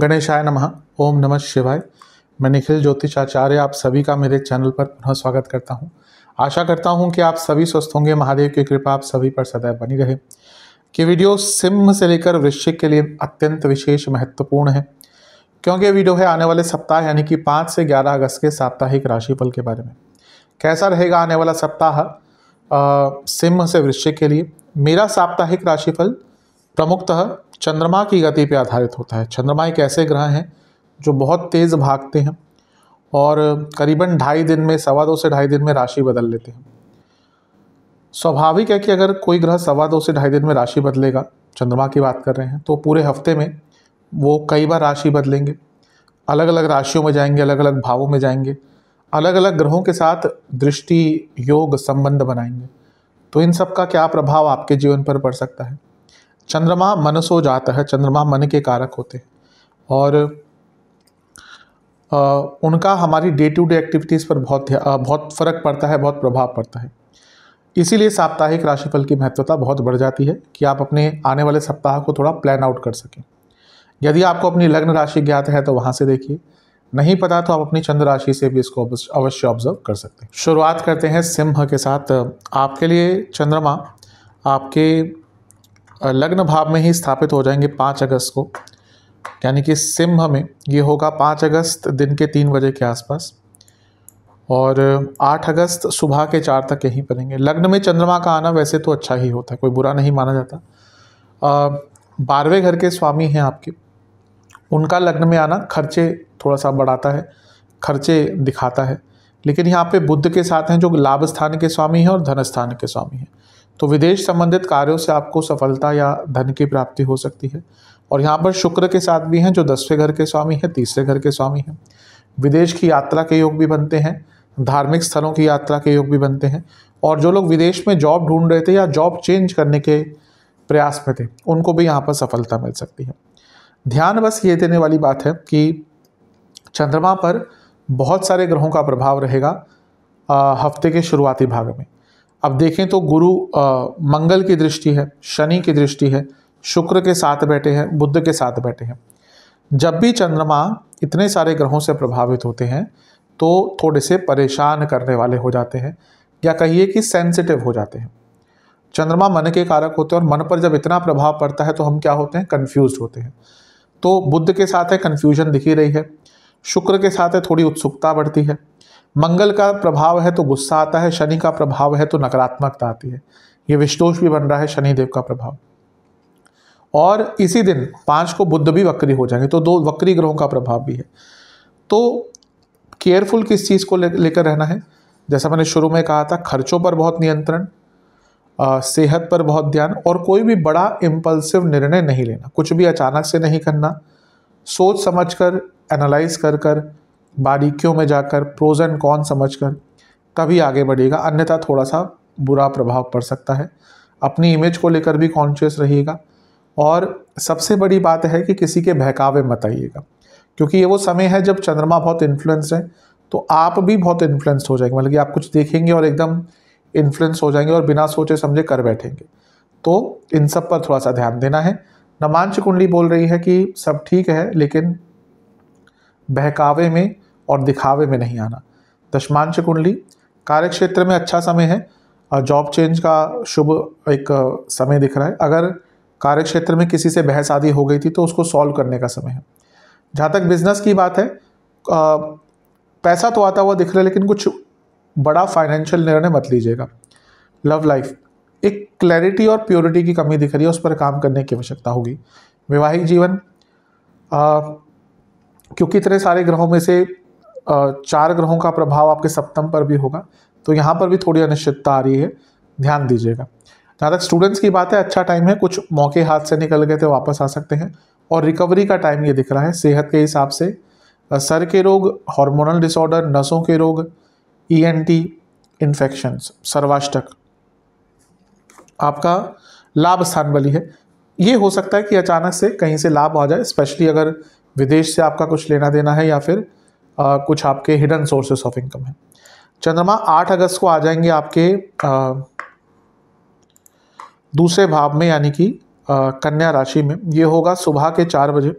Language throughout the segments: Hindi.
गणेशाय नमः ओम नमः शिवाय मैं निखिल आचार्य आप सभी का मेरे चैनल पर पुनः स्वागत करता हूं। आशा करता हूं कि आप सभी स्वस्थ होंगे महादेव की कृपा आप सभी पर सदैव बनी रहे कि वीडियो सिंह से लेकर वृश्चिक के लिए अत्यंत विशेष महत्वपूर्ण है क्योंकि वीडियो है आने वाले सप्ताह यानी कि पाँच से ग्यारह अगस्त के साप्ताहिक राशिफल के बारे में कैसा रहेगा आने वाला सप्ताह सिंह से वृश्चिक के लिए मेरा साप्ताहिक राशिफल प्रमुखतः चंद्रमा की गति पर आधारित होता है चंद्रमा एक ऐसे ग्रह हैं जो बहुत तेज़ भागते हैं और करीबन ढाई दिन में सवा दो से ढाई दिन में राशि बदल लेते हैं स्वाभाविक है कि अगर कोई ग्रह सवा दो से ढाई दिन में राशि बदलेगा चंद्रमा की बात कर रहे हैं तो पूरे हफ्ते में वो कई बार राशि बदलेंगे अलग अलग राशियों में जाएंगे अलग अलग भावों में जाएंगे अलग अलग ग्रहों के साथ दृष्टि योग संबंध बनाएंगे तो इन सब का क्या प्रभाव आपके जीवन पर पड़ सकता है चंद्रमा मनसो जाता है चंद्रमा मन के कारक होते हैं और आ, उनका हमारी डे टू डे एक्टिविटीज़ पर बहुत आ, बहुत फर्क पड़ता है बहुत प्रभाव पड़ता है इसीलिए साप्ताहिक राशिफल की महत्वता बहुत बढ़ जाती है कि आप अपने आने वाले सप्ताह को थोड़ा प्लान आउट कर सकें यदि आपको अपनी लग्न राशि ज्ञात है तो वहाँ से देखिए नहीं पता तो आप अपनी चंद्र राशि से भी इसको अवश्य ऑब्जर्व कर सकते हैं शुरुआत करते हैं सिंह के साथ आपके लिए चंद्रमा आपके लग्न भाव में ही स्थापित हो जाएंगे पाँच अगस्त को यानी कि सिम्ह में ये होगा पाँच अगस्त दिन के तीन बजे के आसपास और आठ अगस्त सुबह के चार तक यहीं बनेंगे लग्न में चंद्रमा का आना वैसे तो अच्छा ही होता है कोई बुरा नहीं माना जाता बारहवें घर के स्वामी हैं आपके उनका लग्न में आना खर्चे थोड़ा सा बढ़ाता है खर्चे दिखाता है लेकिन यहाँ पे बुद्ध के साथ हैं जो लाभ स्थान के स्वामी हैं और धन स्थान के स्वामी हैं तो विदेश संबंधित कार्यों से आपको सफलता या धन की प्राप्ति हो सकती है और यहाँ पर शुक्र के साथ भी हैं जो दसवें घर के स्वामी हैं तीसरे घर के स्वामी हैं विदेश की यात्रा के योग भी बनते हैं धार्मिक स्थलों की यात्रा के योग भी बनते हैं और जो लोग विदेश में जॉब ढूंढ रहे थे या जॉब चेंज करने के प्रयास में थे उनको भी यहाँ पर सफलता मिल सकती है ध्यान बस ये देने वाली बात है कि चंद्रमा पर बहुत सारे ग्रहों का प्रभाव रहेगा हफ्ते के शुरुआती भाग में अब देखें तो गुरु आ, मंगल की दृष्टि है शनि की दृष्टि है शुक्र के साथ बैठे हैं बुद्ध के साथ बैठे हैं जब भी चंद्रमा इतने सारे ग्रहों से प्रभावित होते हैं तो थोड़े से परेशान करने वाले हो जाते हैं या कहिए कि सेंसिटिव हो जाते हैं चंद्रमा मन के कारक होते हैं और मन पर जब इतना प्रभाव पड़ता है तो हम क्या होते हैं कन्फ्यूज होते हैं तो बुद्ध के साथ है कन्फ्यूजन दिखी रही है शुक्र के साथ है थोड़ी उत्सुकता बढ़ती है मंगल का प्रभाव है तो गुस्सा आता है शनि का प्रभाव है तो नकारात्मकता आती है ये विष्टोष भी बन रहा है शनिदेव का प्रभाव और इसी दिन पांच को बुद्ध भी वक्री हो जाएंगे तो दो वक्री ग्रहों का प्रभाव भी है तो केयरफुल किस चीज़ को लेकर रहना है जैसा मैंने शुरू में कहा था खर्चों पर बहुत नियंत्रण सेहत पर बहुत ध्यान और कोई भी बड़ा इम्पल्सिव निर्णय नहीं लेना कुछ भी अचानक से नहीं करना सोच समझ कर एनालाइज कर कर बारीकियों में जाकर प्रोज एंड समझ कर तभी आगे बढ़िएगा अन्यथा थोड़ा सा बुरा प्रभाव पड़ सकता है अपनी इमेज को लेकर भी कॉन्शियस रहिएगा और सबसे बड़ी बात है कि किसी के बहकावे मत आइएगा क्योंकि ये वो समय है जब चंद्रमा बहुत इन्फ्लुएंस है तो आप भी बहुत इन्फ्लुएंस्ड हो जाएंगे मतलब कि आप कुछ देखेंगे और एकदम इन्फ्लुएंस हो जाएंगे और बिना सोचे समझे कर बैठेंगे तो इन सब पर थोड़ा सा ध्यान देना है नमांश कुंडली बोल रही है कि सब ठीक है लेकिन बहकावे में और दिखावे में नहीं आना दशमांश कुंडली कार्य क्षेत्र में अच्छा समय है और जॉब चेंज का शुभ एक समय दिख रहा है अगर कार्य क्षेत्र में किसी से बहस आदि हो गई थी तो उसको सॉल्व करने का समय है जहाँ तक बिजनेस की बात है पैसा तो आता हुआ दिख रहा है लेकिन कुछ बड़ा फाइनेंशियल निर्णय मत लीजिएगा लव लाइफ एक क्लैरिटी और प्योरिटी की कमी दिख रही है उस पर काम करने की आवश्यकता होगी वैवाहिक जीवन आ, क्योंकि इतने सारे ग्रहों में से चार ग्रहों का प्रभाव आपके सप्तम पर भी होगा तो यहाँ पर भी थोड़ी अनिश्चितता आ रही है ध्यान दीजिएगा जहाँ तक स्टूडेंट्स की बात है अच्छा टाइम है कुछ मौके हाथ से निकल गए थे वापस आ सकते हैं और रिकवरी का टाइम ये दिख रहा है सेहत के हिसाब से सर के रोग हार्मोनल डिसऑर्डर नसों के रोग ई टी इन्फेक्शंस सर्वाष्टक आपका लाभ स्थान बली है ये हो सकता है कि अचानक से कहीं से लाभ आ जाए स्पेशली अगर विदेश से आपका कुछ लेना देना है या फिर कुछ आपके हिडन सोर्सेस ऑफ इनकम है चंद्रमा आठ अगस्त को आ जाएंगे आपके आ, दूसरे भाव में यानी कि कन्या राशि में ये होगा सुबह के चार बजे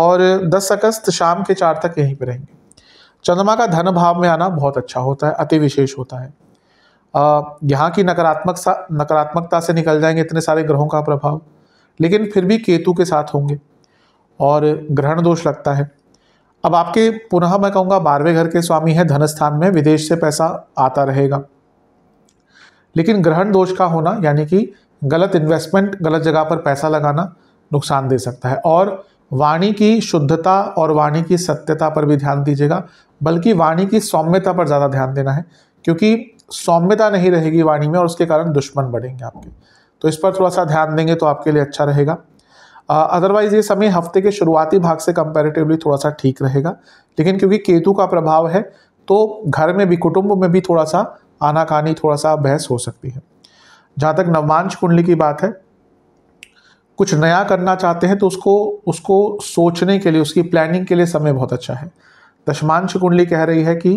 और 10 अगस्त शाम के चार तक यहीं पर रहेंगे चंद्रमा का धन भाव में आना बहुत अच्छा होता है अति विशेष होता है यहाँ की नकारात्मक नकारात्मकता से निकल जाएंगे इतने सारे ग्रहों का प्रभाव लेकिन फिर भी केतु के साथ होंगे और ग्रहण दोष लगता है अब आपके पुनः मैं कहूँगा बारहवें घर के स्वामी है धनस्थान में विदेश से पैसा आता रहेगा लेकिन ग्रहण दोष का होना यानी कि गलत इन्वेस्टमेंट गलत जगह पर पैसा लगाना नुकसान दे सकता है और वाणी की शुद्धता और वाणी की सत्यता पर भी ध्यान दीजिएगा बल्कि वाणी की सौम्यता पर ज़्यादा ध्यान देना है क्योंकि सौम्यता नहीं रहेगी वाणी में और उसके कारण दुश्मन बढ़ेंगे आपके तो इस पर थोड़ा सा ध्यान देंगे तो आपके लिए अच्छा रहेगा अदरवाइज़ ये समय हफ्ते के शुरुआती भाग से कंपैरेटिवली थोड़ा सा ठीक रहेगा लेकिन क्योंकि केतु का प्रभाव है तो घर में भी कुटुंब में भी थोड़ा सा आनाकानी थोड़ा सा बहस हो सकती है जहाँ तक नवमांश कुंडली की बात है कुछ नया करना चाहते हैं तो उसको उसको सोचने के लिए उसकी प्लानिंग के लिए समय बहुत अच्छा है दशमांश कुंडली कह रही है कि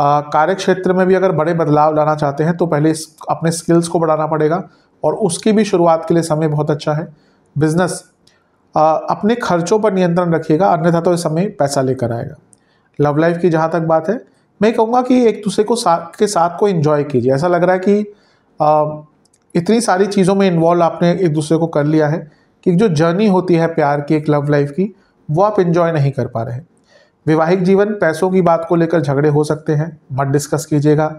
कार्य क्षेत्र में भी अगर बड़े बदलाव लाना चाहते हैं तो पहले अपने स्किल्स को बढ़ाना पड़ेगा और उसकी भी शुरुआत के लिए समय बहुत अच्छा है बिजनेस अपने खर्चों पर नियंत्रण रखिएगा अन्यथा तो इस समय पैसा लेकर आएगा लव लाइफ की जहाँ तक बात है मैं कहूँगा कि एक दूसरे को साथ के साथ को इन्जॉय कीजिए ऐसा लग रहा है कि आ, इतनी सारी चीज़ों में इन्वॉल्व आपने एक दूसरे को कर लिया है कि जो जर्नी होती है प्यार की एक लव लाइफ की वो आप इन्जॉय नहीं कर पा रहे हैं वैवाहिक जीवन पैसों की बात को लेकर झगड़े हो सकते हैं मत डिस्कस कीजिएगा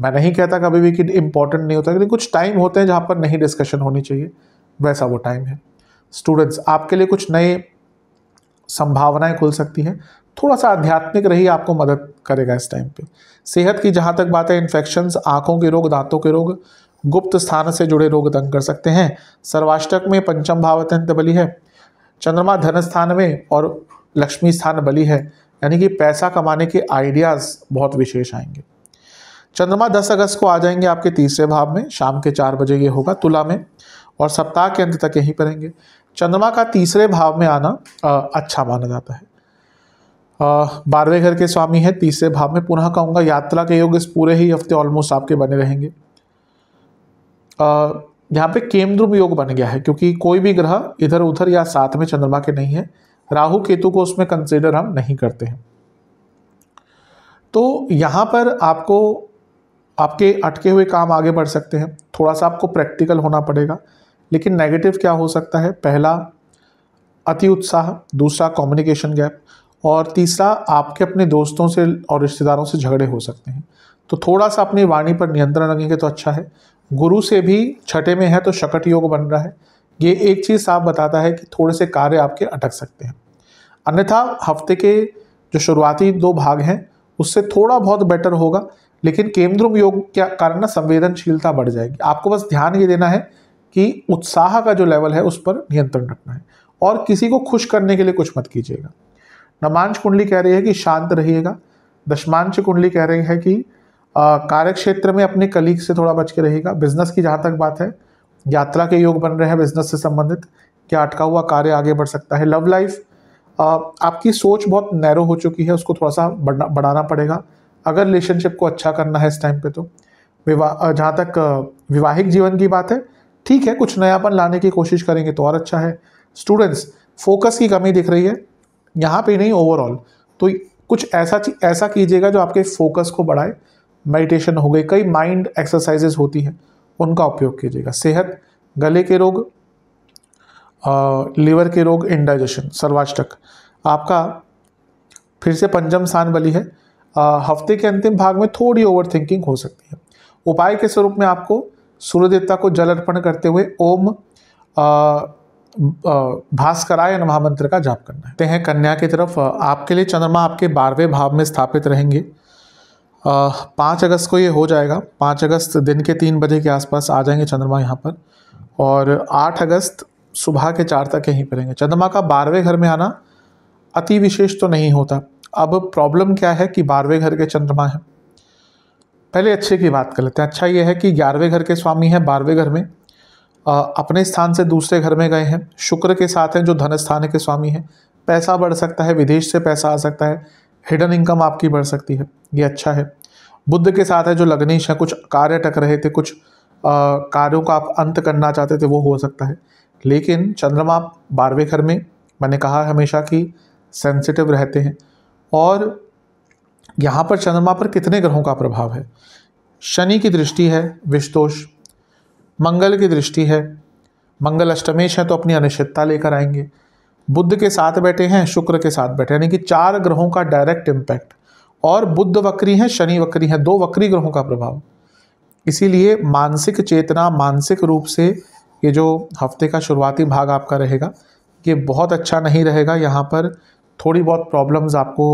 मैं नहीं कहता कभी भी कि इम्पॉर्टेंट नहीं होता लेकिन कुछ टाइम होते हैं जहाँ पर नहीं डिस्कशन होनी चाहिए वैसा वो टाइम है स्टूडेंट्स आपके लिए कुछ नए संभावनाएं खुल सकती हैं थोड़ा सा आध्यात्मिक रही आपको मदद करेगा इस टाइम पे सेहत की जहाँ तक बात है इन्फेक्शंस आंखों के रोग दांतों के रोग गुप्त स्थान से जुड़े रोग तंग कर सकते हैं सर्वाष्टक में पंचम भाव अत्यंत बली है चंद्रमा धन स्थान में और लक्ष्मी स्थान बली है यानी कि पैसा कमाने के आइडियाज़ बहुत विशेष आएंगे चंद्रमा 10 अगस्त को आ जाएंगे आपके तीसरे भाव में शाम के चार बजे ये होगा तुला में और सप्ताह के अंत तक यहीं पर रहेंगे चंद्रमा का तीसरे भाव में आना आ, अच्छा माना जाता है बारहवें घर के स्वामी है तीसरे भाव में पुनः कहूँगा यात्रा के योग इस पूरे ही हफ्ते ऑलमोस्ट आपके बने रहेंगे यहाँ पे केमद्रुम योग बन गया है क्योंकि कोई भी ग्रह इधर उधर या साथ में चंद्रमा के नहीं है राहु केतु को उसमें कंसिडर हम नहीं करते हैं तो यहाँ पर आपको आपके अटके हुए काम आगे बढ़ सकते हैं थोड़ा सा आपको प्रैक्टिकल होना पड़ेगा लेकिन नेगेटिव क्या हो सकता है पहला अति उत्साह दूसरा कम्युनिकेशन गैप और तीसरा आपके अपने दोस्तों से और रिश्तेदारों से झगड़े हो सकते हैं तो थोड़ा सा अपनी वाणी पर नियंत्रण रखेंगे तो अच्छा है गुरु से भी छठे में है तो शकट योग बन रहा है ये एक चीज़ साफ बताता है कि थोड़े से कार्य आपके अटक सकते हैं अन्यथा हफ्ते के जो शुरुआती दो भाग हैं उससे थोड़ा बहुत बेटर होगा लेकिन केंद्रुम योग के कारण ना संवेदनशीलता बढ़ जाएगी आपको बस ध्यान ये देना है कि उत्साह का जो लेवल है उस पर नियंत्रण रखना है और किसी को खुश करने के लिए कुछ मत कीजिएगा नमांश कुंडली कह रही है कि शांत रहिएगा दशमांश कुंडली कह रही है कि कार्य क्षेत्र में अपने कलीग से थोड़ा बच के रहेगा बिजनेस की जहाँ तक बात है यात्रा के योग बन रहे हैं बिजनेस से संबंधित क्या अटका हुआ कार्य आगे बढ़ सकता है लव लाइफ आपकी सोच बहुत नैरो हो चुकी है उसको थोड़ा सा बढ़ना बढ़ाना पड़ेगा अगर रिलेशनशिप को अच्छा करना है इस टाइम पे तो विवाह जहाँ तक विवाहिक जीवन की बात है ठीक है कुछ नयापन लाने की कोशिश करेंगे तो और अच्छा है स्टूडेंट्स फोकस की कमी दिख रही है यहाँ पे नहीं ओवरऑल तो कुछ ऐसा ऐसा कीजिएगा जो आपके फोकस को बढ़ाए मेडिटेशन हो गई कई माइंड एक्सरसाइजेस होती हैं उनका उपयोग कीजिएगा सेहत गले के रोग आ, लीवर के रोग इंडाइजेशन सर्वाष्टक आपका फिर से पंचम स्थान बली है आ, हफ्ते के अंतिम भाग में थोड़ी ओवर थिंकिंग हो सकती है उपाय के स्वरूप में आपको सूर्य देवता को जल अर्पण करते हुए ओम भास्करायन भास्कराय का जाप करना है ते हैं कन्या की तरफ आपके लिए चंद्रमा आपके बारहवें भाव में स्थापित रहेंगे पाँच अगस्त को ये हो जाएगा पाँच अगस्त दिन के तीन बजे के आसपास आ जाएंगे चंद्रमा यहाँ पर और आठ अगस्त सुबह के चार तक यहीं पर रहेंगे चंद्रमा का बारहवें घर में आना अति विशेष तो नहीं होता अब प्रॉब्लम क्या है कि बारहवें घर के चंद्रमा है पहले अच्छे की बात कर लेते हैं अच्छा ये है कि ग्यारहवें घर के स्वामी हैं बारहवें घर में आ, अपने स्थान से दूसरे घर में गए हैं शुक्र के साथ हैं जो धन स्थान के स्वामी हैं पैसा बढ़ सकता है विदेश से पैसा आ सकता है हिडन इनकम आपकी बढ़ सकती है ये अच्छा है बुद्ध के साथ है जो लग्नेश है कुछ कार्य टक रहे थे कुछ कार्यों का आप अंत करना चाहते थे वो हो सकता है लेकिन चंद्रमा बारहवें घर में मैंने कहा हमेशा कि सेंसिटिव रहते हैं और यहाँ पर चंद्रमा पर कितने ग्रहों का प्रभाव है शनि की दृष्टि है विषदोष मंगल की दृष्टि है मंगल अष्टमेश है तो अपनी अनिश्चितता लेकर आएंगे बुद्ध के साथ बैठे हैं शुक्र के साथ बैठे यानी कि चार ग्रहों का डायरेक्ट इम्पैक्ट और बुद्ध वक्री हैं शनि वक्री हैं दो वक्री ग्रहों का प्रभाव इसीलिए मानसिक चेतना मानसिक रूप से ये जो हफ्ते का शुरुआती भाग आपका रहेगा ये बहुत अच्छा नहीं रहेगा यहाँ पर थोड़ी बहुत प्रॉब्लम्स आपको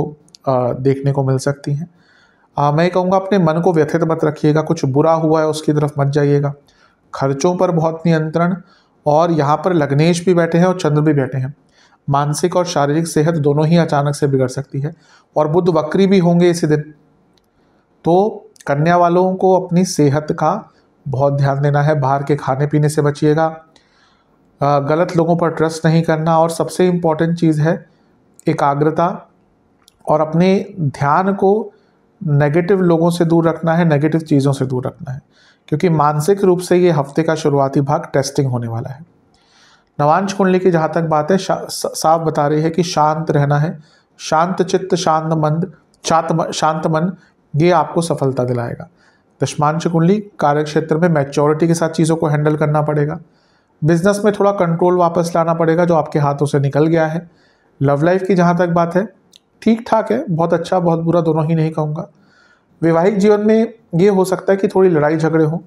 देखने को मिल सकती हैं मैं कहूँगा अपने मन को व्यथित मत रखिएगा कुछ बुरा हुआ है उसकी तरफ मत जाइएगा खर्चों पर बहुत नियंत्रण और यहाँ पर लग्नेश भी बैठे हैं और चंद्र भी बैठे हैं मानसिक और शारीरिक सेहत दोनों ही अचानक से बिगड़ सकती है और बुद्ध वक्री भी होंगे इसी दिन तो कन्या वालों को अपनी सेहत का बहुत ध्यान देना है बाहर के खाने पीने से बचिएगा गलत लोगों पर ट्रस्ट नहीं करना और सबसे इम्पॉर्टेंट चीज़ है एकाग्रता और अपने ध्यान को नेगेटिव लोगों से दूर रखना है नेगेटिव चीज़ों से दूर रखना है क्योंकि मानसिक रूप से ये हफ्ते का शुरुआती भाग टेस्टिंग होने वाला है नवांश कुंडली की जहाँ तक बात है साफ बता रही है कि शांत रहना है शांत चित्त शांत मंद शांत शांत मन ये आपको सफलता दिलाएगा दशमांश कुंडली कार्य क्षेत्र में मैच्योरिटी के साथ चीज़ों को हैंडल करना पड़ेगा बिजनेस में थोड़ा कंट्रोल वापस लाना पड़ेगा जो आपके हाथों से निकल गया है लव लाइफ की जहाँ तक बात है ठीक ठाक है बहुत अच्छा बहुत बुरा दोनों ही नहीं कहूँगा वैवाहिक जीवन में ये हो सकता है कि थोड़ी लड़ाई झगड़े हों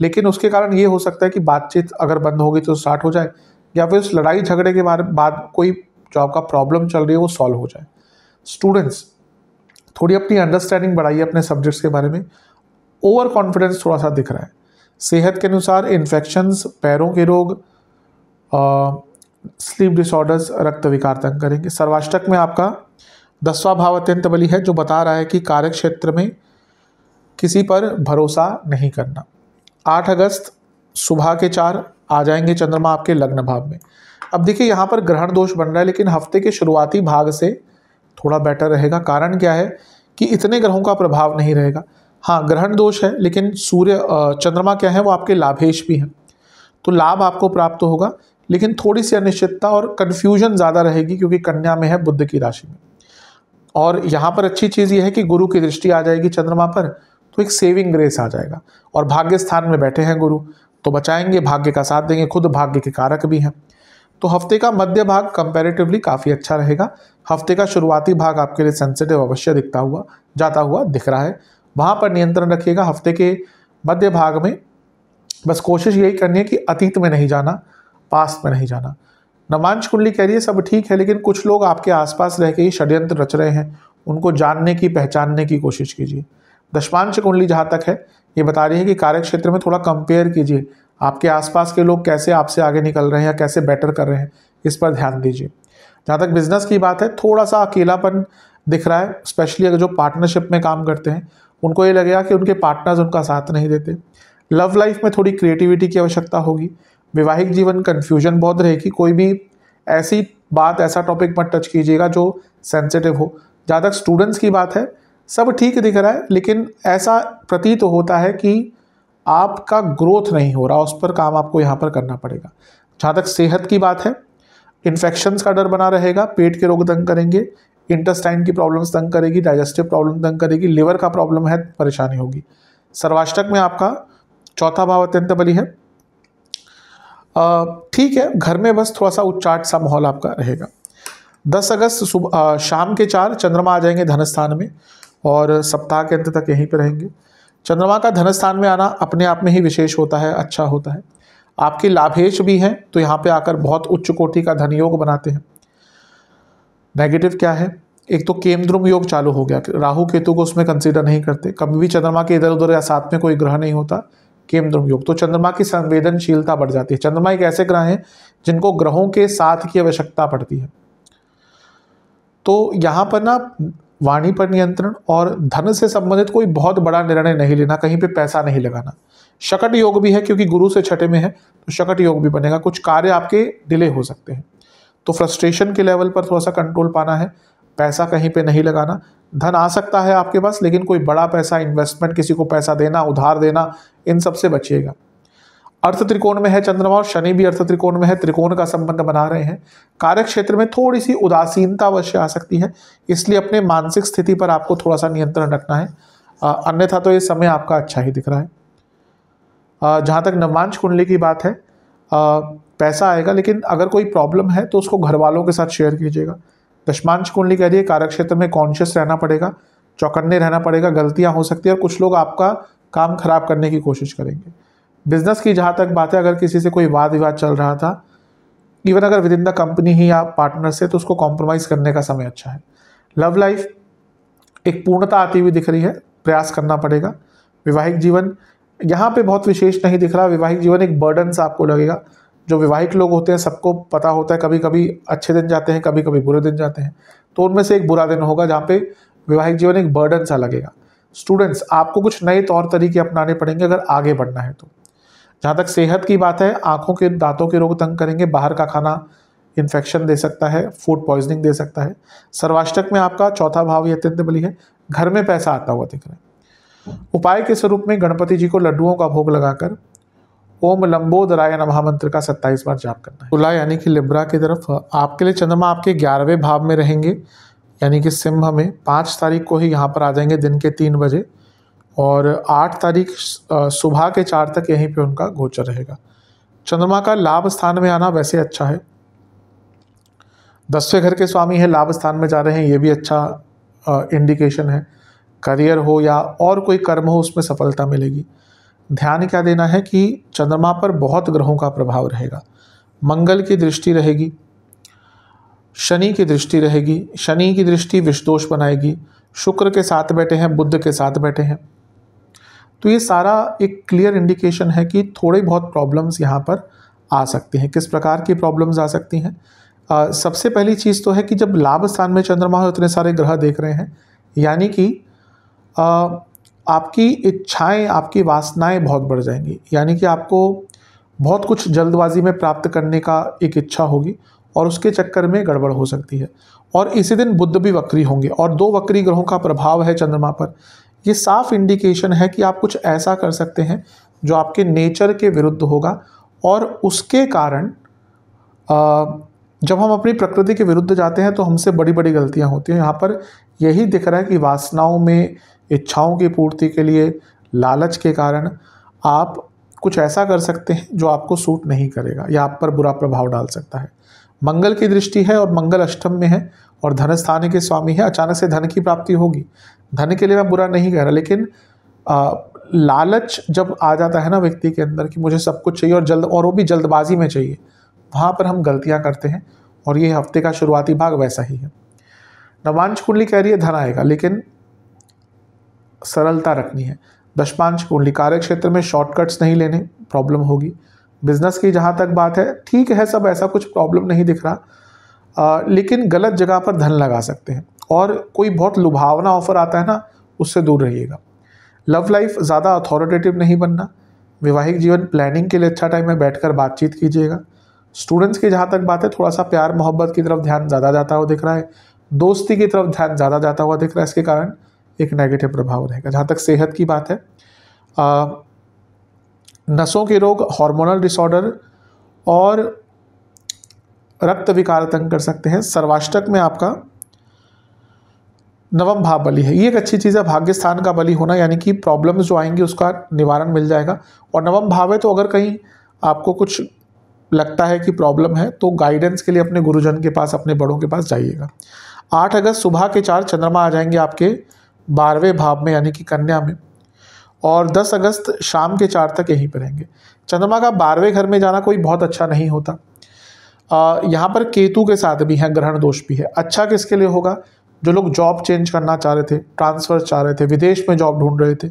लेकिन उसके कारण ये हो सकता है कि बातचीत अगर बंद होगी तो स्टार्ट हो जाए या फिर उस लड़ाई झगड़े के बारे बाद कोई जो आपका प्रॉब्लम चल रही है वो सॉल्व हो जाए स्टूडेंट्स थोड़ी अपनी अंडरस्टैंडिंग बढ़ाइए अपने सब्जेक्ट्स के बारे में ओवर कॉन्फिडेंस थोड़ा सा दिख रहा है सेहत के अनुसार इन्फेक्शंस पैरों के रोग स्लीप डिसऑर्डर्स रक्त विकार तंग करेंगे सर्वाष्टक में आपका दसवा भाव अत्यंत बली है जो बता रहा है कि कार्य क्षेत्र में किसी पर भरोसा नहीं करना आठ अगस्त सुबह के चार आ जाएंगे चंद्रमा आपके लग्न भाव में अब देखिए यहाँ पर ग्रहण दोष बन रहा है लेकिन हफ्ते के शुरुआती भाग से थोड़ा बेटर रहेगा कारण क्या है कि इतने ग्रहों का प्रभाव नहीं रहेगा हाँ ग्रहण दोष है लेकिन सूर्य चंद्रमा क्या है वो आपके लाभेश भी हैं तो लाभ आपको प्राप्त होगा लेकिन थोड़ी सी अनिश्चितता और कन्फ्यूजन ज़्यादा रहेगी क्योंकि कन्या में है बुद्ध की राशि में और यहाँ पर अच्छी चीज़ यह है कि गुरु की दृष्टि आ जाएगी चंद्रमा पर तो एक सेविंग ग्रेस आ जाएगा और भाग्य स्थान में बैठे हैं गुरु तो बचाएंगे भाग्य का साथ देंगे खुद भाग्य के कारक भी हैं तो हफ्ते का मध्य भाग कंपैरेटिवली काफ़ी अच्छा रहेगा हफ्ते का शुरुआती भाग आपके लिए सेंसिटिव अवश्य दिखता हुआ जाता हुआ दिख रहा है वहाँ पर नियंत्रण रखिएगा हफ्ते के मध्य भाग में बस कोशिश यही करनी है कि अतीत में नहीं जाना पास्ट में नहीं जाना नमांश कुंडली कह रही है सब ठीक है लेकिन कुछ लोग आपके आसपास रह के ही षड्यंत्र रच रहे हैं उनको जानने की पहचानने की कोशिश कीजिए दशमांश कुंडली जहाँ तक है ये बता रही है कि कार्य क्षेत्र में थोड़ा कंपेयर कीजिए आपके आसपास के लोग कैसे आपसे आगे निकल रहे हैं या कैसे बेटर कर रहे हैं इस पर ध्यान दीजिए जहाँ तक बिजनेस की बात है थोड़ा सा अकेलापन दिख रहा है स्पेशली अगर जो पार्टनरशिप में काम करते हैं उनको ये लगेगा कि उनके पार्टनर्स उनका साथ नहीं देते लव लाइफ में थोड़ी क्रिएटिविटी की आवश्यकता होगी वैवाहिक जीवन कन्फ्यूजन बहुत रहेगी कोई भी ऐसी बात ऐसा टॉपिक मत टच कीजिएगा जो सेंसिटिव हो जहाँ तक स्टूडेंट्स की बात है सब ठीक दिख रहा है लेकिन ऐसा प्रतीत तो होता है कि आपका ग्रोथ नहीं हो रहा उस पर काम आपको यहाँ पर करना पड़ेगा जहाँ तक सेहत की बात है इन्फेक्शन्स का डर बना रहेगा पेट के रोग तंग करेंगे इंटेस्टाइन की प्रॉब्लम्स तंग करेगी डाइजेस्टिव प्रॉब्लम तंग करेगी लिवर का प्रॉब्लम है परेशानी होगी सर्वाष्टक में आपका चौथा भाव अत्यंत बली है ठीक है घर में बस थोड़ा सा उच्चाट सा माहौल आपका रहेगा दस अगस्त सुबह शाम के चार चंद्रमा आ जाएंगे धन स्थान में और सप्ताह के अंत तक यहीं पर रहेंगे चंद्रमा का धन स्थान में आना अपने आप में ही विशेष होता है अच्छा होता है आपके लाभेश भी हैं तो यहाँ पे आकर बहुत उच्च कोटि का धन योग बनाते हैं नेगेटिव क्या है एक तो केमद्रुम योग चालू हो गया राहु केतु को उसमें कंसीडर नहीं करते कभी भी चंद्रमा के इधर उधर या साथ में कोई ग्रह नहीं होता केंद्र योग तो चंद्रमा की संवेदनशीलता बढ़ जाती है चंद्रमा एक ऐसे ग्रह हैं जिनको ग्रहों के साथ की आवश्यकता पड़ती है तो यहाँ पर ना वाणी पर नियंत्रण और धन से संबंधित कोई बहुत बड़ा निर्णय नहीं लेना कहीं पे पैसा नहीं लगाना शकट योग भी है क्योंकि गुरु से छठे में है तो शकट योग भी बनेगा कुछ कार्य आपके डिले हो सकते हैं तो फ्रस्ट्रेशन के लेवल पर थोड़ा सा कंट्रोल पाना है पैसा कहीं पे नहीं लगाना धन आ सकता है आपके पास लेकिन कोई बड़ा पैसा इन्वेस्टमेंट किसी को पैसा देना उधार देना इन सब से बचिएगा अर्थ त्रिकोण में है चंद्रमा और शनि भी अर्थ त्रिकोण में है त्रिकोण का संबंध बना रहे हैं कार्य क्षेत्र में थोड़ी सी उदासीनता अवश्य आ सकती है इसलिए अपने मानसिक स्थिति पर आपको थोड़ा सा नियंत्रण रखना है अन्यथा तो ये समय आपका अच्छा ही दिख रहा है जहाँ तक नवमांश कुंडली की बात है पैसा आएगा लेकिन अगर कोई प्रॉब्लम है तो उसको घर वालों के साथ शेयर कीजिएगा दशमांश कुंडली कह रही है कार्य क्षेत्र में कॉन्शियस रहना पड़ेगा चौकन्ने रहना पड़ेगा गलतियाँ हो सकती है और कुछ लोग आपका काम खराब करने की कोशिश करेंगे बिजनेस की जहाँ तक बात है अगर किसी से कोई वाद विवाद चल रहा था इवन अगर विद इन द कंपनी ही या पार्टनर से तो उसको कॉम्प्रोमाइज़ करने का समय अच्छा है लव लाइफ एक पूर्णता आती हुई दिख रही है प्रयास करना पड़ेगा वैवाहिक जीवन यहाँ पे बहुत विशेष नहीं दिख रहा वैवाहिक जीवन एक बर्डन सा आपको लगेगा जो विवाहित लोग होते हैं सबको पता होता है कभी कभी अच्छे दिन जाते हैं कभी कभी बुरे दिन जाते हैं तो उनमें से एक बुरा दिन होगा जहाँ पे वैवाहिक जीवन एक बर्डन सा लगेगा स्टूडेंट्स आपको कुछ नए तौर तरीके अपनाने पड़ेंगे अगर आगे बढ़ना है तो जहाँ तक सेहत की बात है आँखों के दांतों के रोग तंग करेंगे बाहर का खाना इन्फेक्शन दे सकता है फूड पॉइजनिंग दे सकता है सर्वाष्टक में आपका चौथा भाव ये अत्यंत बली है घर में पैसा आता हुआ दिख रहा है उपाय के स्वरूप में गणपति जी को लड्डुओं का भोग लगाकर ओम लंबोदराय नमः मंत्र का सत्ताईस बार जाप करना है तुला यानी कि लिब्रा की तरफ आपके लिए चंद्रमा आपके ग्यारहवें भाव में रहेंगे यानी कि सिंह में पाँच तारीख को ही यहाँ पर आ जाएंगे दिन के तीन बजे और आठ तारीख सुबह के चार तक यहीं पे उनका गोचर रहेगा चंद्रमा का लाभ स्थान में आना वैसे अच्छा है दसवें घर के स्वामी है लाभ स्थान में जा रहे हैं ये भी अच्छा इंडिकेशन है करियर हो या और कोई कर्म हो उसमें सफलता मिलेगी ध्यान क्या देना है कि चंद्रमा पर बहुत ग्रहों का प्रभाव रहेगा मंगल की दृष्टि रहेगी शनि की दृष्टि रहेगी शनि की दृष्टि विषदोष बनाएगी शुक्र के साथ बैठे हैं बुद्ध के साथ बैठे हैं तो ये सारा एक क्लियर इंडिकेशन है कि थोड़े बहुत प्रॉब्लम्स यहाँ पर आ सकती हैं किस प्रकार की प्रॉब्लम्स आ सकती हैं सबसे पहली चीज़ तो है कि जब लाभ स्थान में चंद्रमा इतने सारे ग्रह देख रहे हैं यानी कि आपकी इच्छाएं आपकी वासनाएं बहुत बढ़ जाएंगी यानी कि आपको बहुत कुछ जल्दबाजी में प्राप्त करने का एक इच्छा होगी और उसके चक्कर में गड़बड़ हो सकती है और इसी दिन बुद्ध भी वक्री होंगे और दो वक्री ग्रहों का प्रभाव है चंद्रमा पर ये साफ इंडिकेशन है कि आप कुछ ऐसा कर सकते हैं जो आपके नेचर के विरुद्ध होगा और उसके कारण जब हम अपनी प्रकृति के विरुद्ध जाते हैं तो हमसे बड़ी बड़ी गलतियां होती हैं यहाँ पर यही दिख रहा है कि वासनाओं में इच्छाओं की पूर्ति के लिए लालच के कारण आप कुछ ऐसा कर सकते हैं जो आपको सूट नहीं करेगा या आप पर बुरा प्रभाव डाल सकता है मंगल की दृष्टि है और मंगल अष्टम में है और धन स्थान के स्वामी है अचानक से धन की प्राप्ति होगी धन के लिए मैं बुरा नहीं कह रहा लेकिन आ, लालच जब आ जाता है ना व्यक्ति के अंदर कि मुझे सब कुछ चाहिए और जल्द और वो भी जल्दबाजी में चाहिए वहाँ पर हम गलतियाँ करते हैं और ये हफ्ते का शुरुआती भाग वैसा ही है नवांश कुंडली कह रही है धन आएगा लेकिन सरलता रखनी है दशमांश कुंडली कार्य क्षेत्र में शॉर्टकट्स नहीं लेने प्रॉब्लम होगी बिजनेस की जहाँ तक बात है ठीक है सब ऐसा कुछ प्रॉब्लम नहीं दिख रहा आ, लेकिन गलत जगह पर धन लगा सकते हैं और कोई बहुत लुभावना ऑफर आता है ना उससे दूर रहिएगा लव लाइफ ज़्यादा अथॉरिटेटिव नहीं बनना वैवाहिक जीवन प्लानिंग के लिए अच्छा टाइम है बैठकर बातचीत कीजिएगा स्टूडेंट्स की जहाँ तक बात है थोड़ा सा प्यार मोहब्बत की तरफ ध्यान ज़्यादा जाता हुआ दिख रहा है दोस्ती की तरफ ध्यान ज़्यादा जाता हुआ दिख रहा है इसके कारण एक नेगेटिव प्रभाव रहेगा जहाँ तक सेहत की बात है आ, नसों के रोग हार्मोनल डिसऑर्डर और रक्त विकार तंग कर सकते हैं सर्वाष्टक में आपका नवम भाव बलि है ये एक अच्छी चीज़ है भाग्य स्थान का बलि होना यानी कि प्रॉब्लम्स जो आएंगी उसका निवारण मिल जाएगा और नवम भाव है तो अगर कहीं आपको कुछ लगता है कि प्रॉब्लम है तो गाइडेंस के लिए अपने गुरुजन के पास अपने बड़ों के पास जाइएगा आठ अगस्त सुबह के चार चंद्रमा आ जाएंगे आपके बारहवें भाव में यानी कि कन्या में और 10 अगस्त शाम के चार तक यहीं पर रहेंगे चंद्रमा का बारहवें घर में जाना कोई बहुत अच्छा नहीं होता यहाँ पर केतु के साथ भी है ग्रहण दोष भी है अच्छा किसके लिए होगा जो लोग जॉब चेंज करना चाह रहे थे ट्रांसफ़र चाह रहे थे विदेश में जॉब ढूंढ रहे थे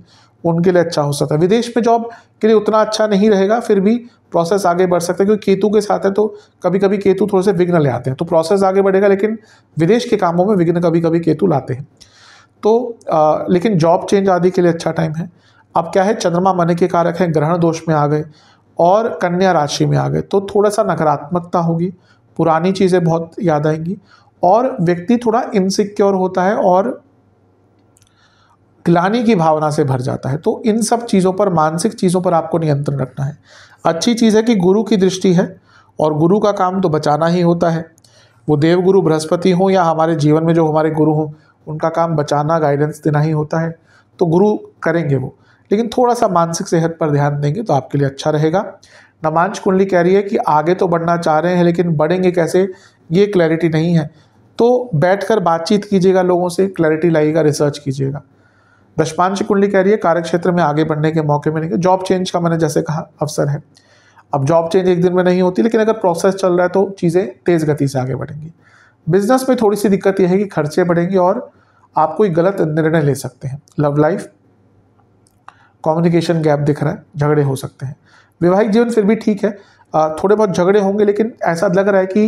उनके लिए अच्छा हो सकता है विदेश में जॉब के लिए उतना अच्छा नहीं रहेगा फिर भी प्रोसेस आगे बढ़ सकता है क्योंकि केतु के साथ है तो कभी कभी केतु थोड़े से विघ्न ले आते हैं तो प्रोसेस आगे बढ़ेगा लेकिन विदेश के कामों में विघ्न कभी कभी केतु लाते हैं तो आ, लेकिन जॉब चेंज आदि के लिए अच्छा टाइम है अब क्या है चंद्रमा मन के कारक हैं ग्रहण दोष में आ गए और कन्या राशि में आ गए तो थोड़ा सा नकारात्मकता होगी पुरानी चीज़ें बहुत याद आएंगी और व्यक्ति थोड़ा इनसिक्योर होता है और ग्लानी की भावना से भर जाता है तो इन सब चीज़ों पर मानसिक चीज़ों पर आपको नियंत्रण रखना है अच्छी चीज़ है कि गुरु की दृष्टि है और गुरु का काम तो बचाना ही होता है वो देवगुरु बृहस्पति हों या हमारे जीवन में जो हमारे गुरु हों उनका काम बचाना गाइडेंस देना ही होता है तो गुरु करेंगे वो लेकिन थोड़ा सा मानसिक सेहत पर ध्यान देंगे तो आपके लिए अच्छा रहेगा नमांश कुंडली कह रही है कि आगे तो बढ़ना चाह रहे हैं लेकिन बढ़ेंगे कैसे ये क्लैरिटी नहीं है तो बैठकर बातचीत कीजिएगा लोगों से क्लैरिटी लाइएगा रिसर्च कीजिएगा दशमांश कुंडली कह रही है कार्यक्षेत्र में आगे बढ़ने के मौके मिलेंगे जॉब चेंज का मैंने जैसे कहा अवसर है अब जॉब चेंज एक दिन में नहीं होती लेकिन अगर प्रोसेस चल रहा है तो चीज़ें तेज़ गति से आगे बढ़ेंगी बिजनेस में थोड़ी सी दिक्कत यह है कि खर्चे बढ़ेंगे और आप कोई गलत निर्णय ले सकते हैं लव लाइफ कम्युनिकेशन गैप दिख रहा है झगड़े हो सकते हैं वैवाहिक जीवन फिर भी ठीक है थोड़े बहुत झगड़े होंगे लेकिन ऐसा लग रहा है कि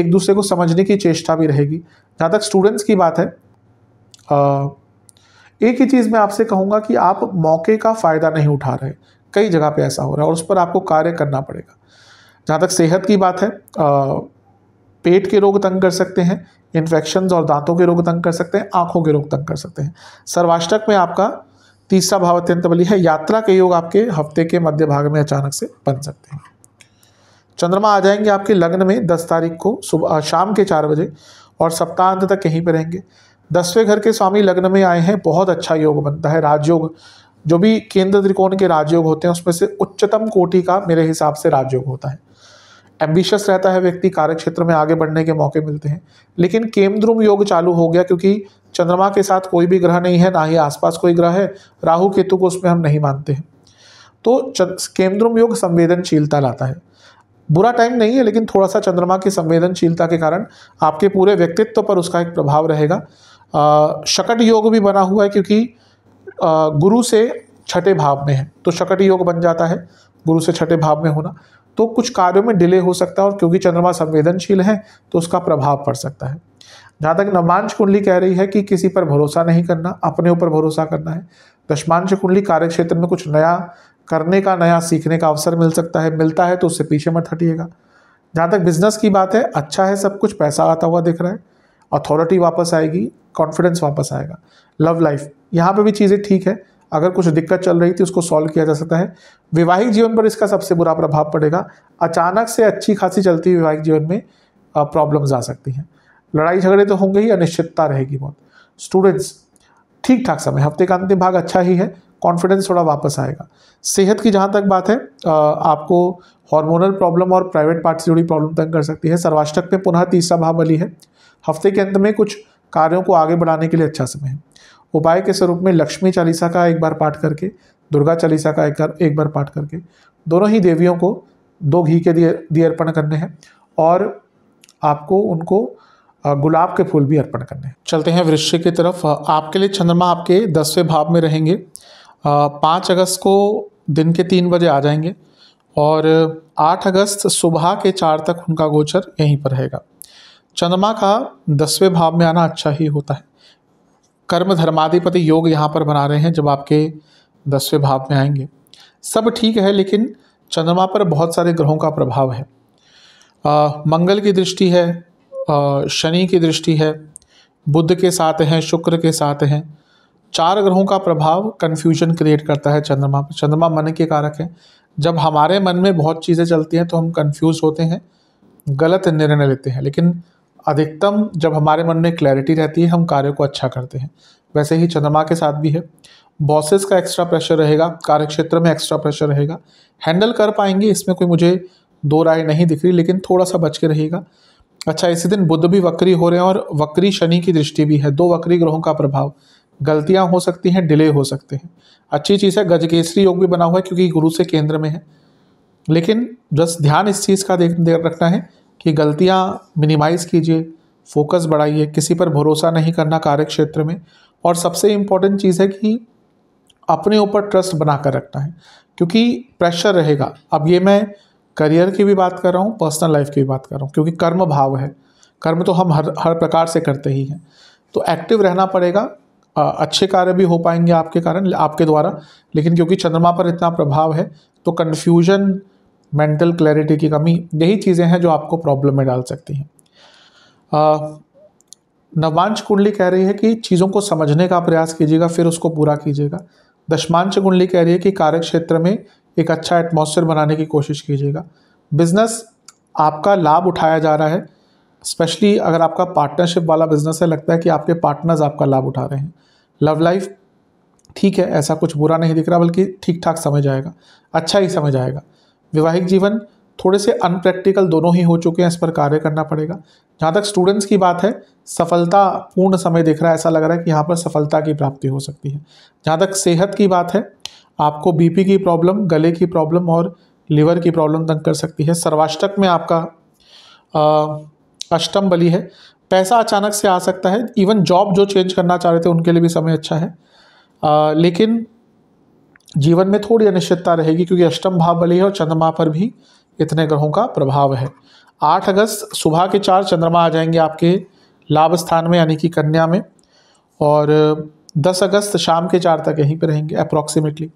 एक दूसरे को समझने की चेष्टा भी रहेगी जहाँ तक स्टूडेंट्स की बात है एक ही चीज़ मैं आपसे कहूँगा कि आप मौके का फ़ायदा नहीं उठा रहे कई जगह पे ऐसा हो रहा है और उस पर आपको कार्य करना पड़ेगा जहाँ तक सेहत की बात है पेट के रोग तंग कर सकते हैं इन्फेक्शन और दांतों के रोग तंग कर सकते हैं आँखों के रोग तंग कर सकते हैं सर्वाष्टक में आपका तीसरा भाव अत्यंत बलि है यात्रा के योग आपके हफ्ते के मध्य भाग में अचानक से बन सकते हैं चंद्रमा आ जाएंगे आपके लग्न में दस तारीख को सुबह शाम के चार बजे और सप्ताहांत तक यहीं पर रहेंगे दसवें घर के स्वामी लग्न में आए हैं बहुत अच्छा योग बनता है राजयोग जो भी केंद्र त्रिकोण के राजयोग होते हैं उसमें से उच्चतम कोटि का मेरे हिसाब से राजयोग होता है एम्बिशियस रहता है व्यक्ति कार्य क्षेत्र में आगे बढ़ने के मौके मिलते हैं लेकिन केमद्रुम योग चालू हो गया क्योंकि चंद्रमा के साथ कोई भी ग्रह नहीं है ना ही आसपास कोई ग्रह है राहु केतु को उसमें हम नहीं मानते हैं तो केमद्रुम योग संवेदनशीलता लाता है बुरा टाइम नहीं है लेकिन थोड़ा सा चंद्रमा की संवेदनशीलता के कारण आपके पूरे व्यक्तित्व पर उसका एक प्रभाव रहेगा शकट योग भी बना हुआ है क्योंकि गुरु से छठे भाव में है तो शकट योग बन जाता है गुरु से छठे भाव में होना तो कुछ कार्यों में डिले हो सकता है और क्योंकि चंद्रमा संवेदनशील है तो उसका प्रभाव पड़ सकता है जहाँ तक नवांश कुंडली कह रही है कि किसी पर भरोसा नहीं करना अपने ऊपर भरोसा करना है दशमांश कुंडली कार्यक्षेत्र में कुछ नया करने का नया सीखने का अवसर मिल सकता है मिलता है तो उससे पीछे मत हटिएगा जहाँ तक बिजनेस की बात है अच्छा है सब कुछ पैसा आता हुआ दिख रहा है अथॉरिटी वापस आएगी कॉन्फिडेंस वापस आएगा लव लाइफ यहाँ पे भी चीज़ें ठीक है अगर कुछ दिक्कत चल रही थी उसको सॉल्व किया जा सकता है वैवाहिक जीवन पर इसका सबसे बुरा प्रभाव पड़ेगा अचानक से अच्छी खासी चलती वैवाहिक जीवन में प्रॉब्लम्स आ सकती हैं लड़ाई झगड़े तो होंगे ही अनिश्चितता रहेगी बहुत स्टूडेंट्स ठीक ठाक समय हफ्ते का अंतिम भाग अच्छा ही है कॉन्फिडेंस थोड़ा वापस आएगा सेहत की जहाँ तक बात है आपको हार्मोनल प्रॉब्लम और प्राइवेट पार्ट से जुड़ी प्रॉब्लम तंग कर सकती है सर्वाष्टक में पुनः तीसरा भाव बली है हफ्ते के अंत में कुछ कार्यों को आगे बढ़ाने के लिए अच्छा समय है उपाय के स्वरूप में लक्ष्मी चालीसा का एक बार पाठ करके दुर्गा चालीसा का एक, एक बार पाठ करके दोनों ही देवियों को दो घी के दिए दिए अर्पण करने हैं और आपको उनको गुलाब के फूल भी अर्पण करने हैं चलते हैं वृक्ष की तरफ आपके लिए चंद्रमा आपके दसवें भाव में रहेंगे पाँच अगस्त को दिन के तीन बजे आ जाएंगे और आठ अगस्त सुबह के चार तक उनका गोचर यहीं पर रहेगा चंद्रमा का दसवें भाव में आना अच्छा ही होता है कर्म धर्माधिपति योग यहाँ पर बना रहे हैं जब आपके दसवें भाव में आएंगे सब ठीक है लेकिन चंद्रमा पर बहुत सारे ग्रहों का प्रभाव है आ, मंगल की दृष्टि है शनि की दृष्टि है बुद्ध के साथ हैं शुक्र के साथ हैं चार ग्रहों का प्रभाव कन्फ्यूजन क्रिएट करता है चंद्रमा पर चंद्रमा मन के कारक है जब हमारे मन में बहुत चीज़ें चलती हैं तो हम कन्फ्यूज होते हैं गलत निर्णय लेते हैं लेकिन अधिकतम जब हमारे मन में क्लैरिटी रहती है हम कार्य को अच्छा करते हैं वैसे ही चंद्रमा के साथ भी है बॉसेस का एक्स्ट्रा प्रेशर रहेगा कार्य क्षेत्र में एक्स्ट्रा प्रेशर रहेगा हैंडल कर पाएंगे इसमें कोई मुझे दो राय नहीं दिख रही लेकिन थोड़ा सा बच के रहेगा अच्छा इसी दिन बुद्ध भी वक्री हो रहे हैं और वक्री शनि की दृष्टि भी है दो वक्री ग्रहों का प्रभाव गलतियां हो सकती हैं डिले हो सकते हैं अच्छी चीज़ है गजकेसरी योग भी बना हुआ है क्योंकि गुरु से केंद्र में है लेकिन बस ध्यान इस चीज़ का देख रखना है कि गलतियाँ मिनिमाइज़ कीजिए फोकस बढ़ाइए किसी पर भरोसा नहीं करना कार्य क्षेत्र में और सबसे इम्पोर्टेंट चीज़ है कि अपने ऊपर ट्रस्ट बना कर रखना है क्योंकि प्रेशर रहेगा अब ये मैं करियर की भी बात कर रहा हूँ पर्सनल लाइफ की भी बात कर रहा हूँ क्योंकि कर्म भाव है कर्म तो हम हर हर प्रकार से करते ही हैं तो एक्टिव रहना पड़ेगा अच्छे कार्य भी हो पाएंगे आपके कारण आपके द्वारा लेकिन क्योंकि चंद्रमा पर इतना प्रभाव है तो कन्फ्यूजन मेंटल क्लैरिटी की कमी यही चीज़ें हैं जो आपको प्रॉब्लम में डाल सकती हैं नवांश कुंडली कह रही है कि चीज़ों को समझने का प्रयास कीजिएगा फिर उसको पूरा कीजिएगा दशमांश कुंडली कह रही है कि कार्य क्षेत्र में एक अच्छा एटमोसफेयर बनाने की कोशिश कीजिएगा बिजनेस आपका लाभ उठाया जा रहा है स्पेशली अगर आपका पार्टनरशिप वाला बिजनेस है लगता है कि आपके पार्टनर्स आपका लाभ उठा रहे हैं लव लाइफ ठीक है ऐसा कुछ बुरा नहीं दिख रहा बल्कि ठीक ठाक समझ आएगा अच्छा ही समझ आएगा वैवाहिक जीवन थोड़े से अनप्रैक्टिकल दोनों ही हो चुके हैं इस पर कार्य करना पड़ेगा जहाँ तक स्टूडेंट्स की बात है सफलता पूर्ण समय दिख रहा है ऐसा लग रहा है कि यहाँ पर सफलता की प्राप्ति हो सकती है जहाँ तक सेहत की बात है आपको बीपी की प्रॉब्लम गले की प्रॉब्लम और लिवर की प्रॉब्लम तंग कर सकती है सर्वाष्टक में आपका अष्टम बलि है पैसा अचानक से आ सकता है इवन जॉब जो चेंज करना चाह रहे थे उनके लिए भी समय अच्छा है आ, लेकिन जीवन में थोड़ी अनिश्चितता रहेगी क्योंकि अष्टम भाव बली है और चंद्रमा पर भी इतने ग्रहों का प्रभाव है आठ अगस्त सुबह के चार चंद्रमा आ जाएंगे आपके लाभ स्थान में यानी कि कन्या में और दस अगस्त शाम के चार तक यहीं पर रहेंगे अप्रॉक्सीमेटली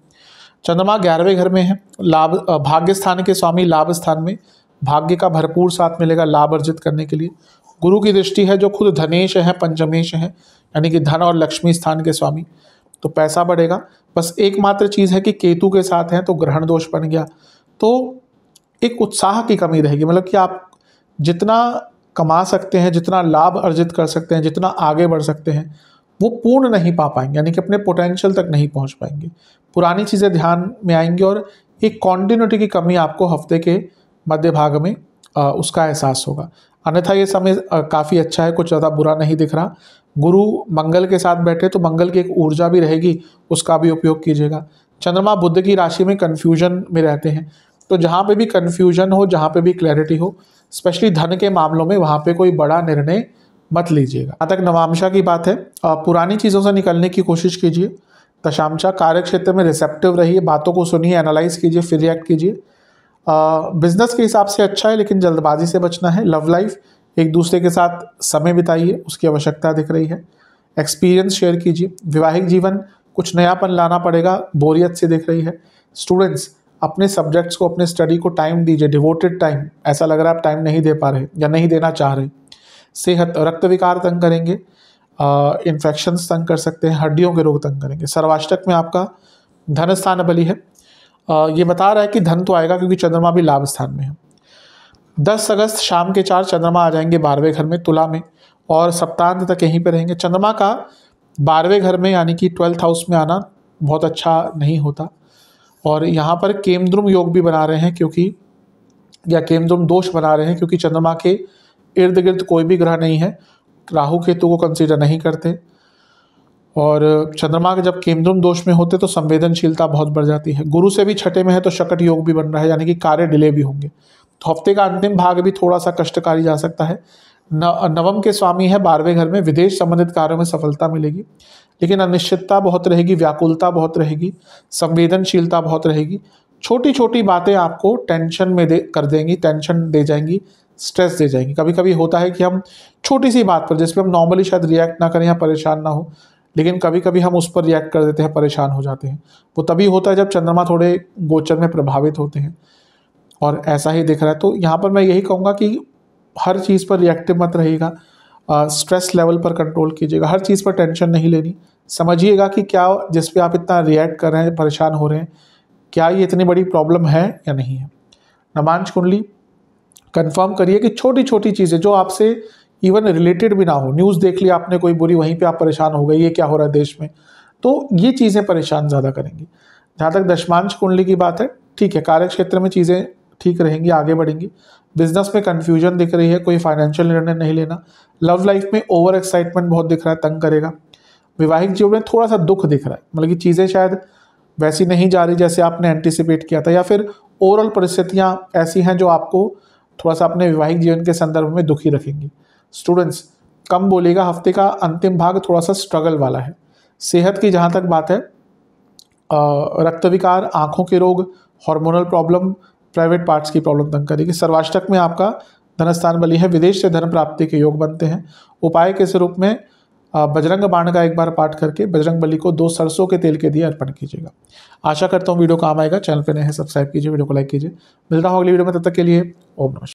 चंद्रमा ग्यारहवें घर में है लाभ भाग्य स्थान के स्वामी लाभ स्थान में भाग्य का भरपूर साथ मिलेगा लाभ अर्जित करने के लिए गुरु की दृष्टि है जो खुद धनेश है पंचमेश है यानी कि धन और लक्ष्मी स्थान के स्वामी तो पैसा बढ़ेगा बस एकमात्र चीज़ है कि केतु के साथ हैं तो ग्रहण दोष बन गया तो एक उत्साह की कमी रहेगी मतलब कि आप जितना कमा सकते हैं जितना लाभ अर्जित कर सकते हैं जितना आगे बढ़ सकते हैं वो पूर्ण नहीं पा पाएंगे यानी कि अपने पोटेंशियल तक नहीं पहुंच पाएंगे पुरानी चीज़ें ध्यान में आएंगी और एक कॉन्टीन्यूटी की कमी आपको हफ्ते के मध्य भाग में आ, उसका एहसास होगा अन्यथा ये समय काफ़ी अच्छा है कुछ ज़्यादा बुरा नहीं दिख रहा गुरु मंगल के साथ बैठे तो मंगल की एक ऊर्जा भी रहेगी उसका भी उपयोग कीजिएगा चंद्रमा बुद्ध की राशि में कन्फ्यूजन में रहते हैं तो जहाँ पे भी कन्फ्यूजन हो जहाँ पे भी क्लैरिटी हो स्पेशली धन के मामलों में वहाँ पे कोई बड़ा निर्णय मत लीजिएगा यहाँ तक नवामशा की बात है पुरानी चीज़ों से निकलने की कोशिश कीजिए दशामशा कार्य क्षेत्र में रिसेप्टिव रहिए बातों को सुनिए एनालाइज कीजिए फिर रिएक्ट कीजिए बिजनेस के हिसाब से अच्छा है लेकिन जल्दबाजी से बचना है लव लाइफ एक दूसरे के साथ समय बिताइए उसकी आवश्यकता दिख रही है एक्सपीरियंस शेयर कीजिए विवाहिक जीवन कुछ नयापन लाना पड़ेगा बोरियत से दिख रही है स्टूडेंट्स अपने सब्जेक्ट्स को अपने स्टडी को टाइम दीजिए डिवोटेड टाइम ऐसा लग रहा है आप टाइम नहीं दे पा रहे या नहीं देना चाह रहे सेहत रक्त विकार तंग करेंगे इन्फेक्शंस तंग कर सकते हैं हड्डियों के रोग तंग करेंगे सर्वाष्टक में आपका धन स्थान बली है आ, ये बता रहा है कि धन तो आएगा क्योंकि चंद्रमा भी लाभ स्थान में है दस अगस्त शाम के चार चंद्रमा आ जाएंगे बारहवें घर में तुला में और सप्तांत तक यहीं पर रहेंगे चंद्रमा का बारहवें घर में यानी कि ट्वेल्थ हाउस में आना बहुत अच्छा नहीं होता और यहाँ पर केमद्रुम योग भी बना रहे हैं क्योंकि या केमद्रुम दोष बना रहे हैं क्योंकि चंद्रमा के इर्द गिर्द कोई भी ग्रह नहीं है राहु केतु को कंसीडर नहीं करते और चंद्रमा के जब केमद्रुम दोष में होते तो संवेदनशीलता बहुत बढ़ जाती है गुरु से भी छठे में है तो शकट योग भी बन रहा है यानी कि कार्य डिले भी होंगे तो हफ्ते का अंतिम भाग भी थोड़ा सा कष्टकारी जा सकता है नवम के स्वामी है बारहवें घर में विदेश संबंधित कार्यों में सफलता मिलेगी लेकिन अनिश्चितता बहुत रहेगी व्याकुलता बहुत रहेगी संवेदनशीलता बहुत रहेगी छोटी छोटी बातें आपको टेंशन में दे कर देंगी टेंशन दे जाएंगी स्ट्रेस दे जाएंगी कभी कभी होता है कि हम छोटी सी बात पर जिसपे हम नॉर्मली शायद रिएक्ट ना करें या परेशान ना हो लेकिन कभी कभी हम उस पर रिएक्ट कर देते हैं परेशान हो जाते हैं वो तभी होता है जब चंद्रमा थोड़े गोचर में प्रभावित होते हैं और ऐसा ही दिख रहा है तो यहाँ पर मैं यही कहूँगा कि हर चीज़ पर रिएक्टिव मत रहेगा स्ट्रेस लेवल पर कंट्रोल कीजिएगा हर चीज़ पर टेंशन नहीं लेनी समझिएगा कि क्या जिस पर आप इतना रिएक्ट कर रहे हैं परेशान हो रहे हैं क्या ये इतनी बड़ी प्रॉब्लम है या नहीं है नमांश कुंडली कंफर्म करिए कि छोटी छोटी चीज़ें जो आपसे इवन रिलेटेड भी ना हो न्यूज़ देख ली आपने कोई बुरी वहीं पे आप परेशान हो गए ये क्या हो रहा है देश में तो ये चीज़ें परेशान ज़्यादा करेंगी जहाँ तक दशमांश कुंडली की बात है ठीक है कार्य क्षेत्र में चीज़ें ठीक रहेंगी आगे बढ़ेंगी बिजनेस में कन्फ्यूजन दिख रही है कोई फाइनेंशियल निर्णय नहीं लेना लव लाइफ में ओवर एक्साइटमेंट बहुत दिख रहा है तंग करेगा वैवाहिक जीवन में थोड़ा सा दुख दिख रहा है मतलब कि चीज़ें शायद वैसी नहीं जा रही जैसे आपने एंटिसिपेट किया था या फिर ओवरऑल परिस्थितियाँ ऐसी हैं जो आपको थोड़ा सा अपने वैवाहिक जीवन के संदर्भ में दुखी रखेंगी स्टूडेंट्स कम बोलेगा हफ्ते का अंतिम भाग थोड़ा सा स्ट्रगल वाला है सेहत की जहाँ तक बात है रक्त विकार आँखों के रोग हार्मोनल प्रॉब्लम प्राइवेट पार्ट्स की प्रॉब्लम तंग करेगी सर्वाष्टक में आपका धनस्थान बलि है विदेश से धन प्राप्ति के योग बनते हैं उपाय के स्वरूप में बजरंग बाण का एक बार पाठ करके बजरंग बलि को दो सरसों के तेल के दिए अर्पण कीजिएगा आशा करता हूँ वीडियो काम आएगा चैनल पर नए हैं सब्सक्राइब कीजिए वीडियो को लाइक कीजिए मिलता हूँ अगली वीडियो में तब तक के लिए ओम नमस्कार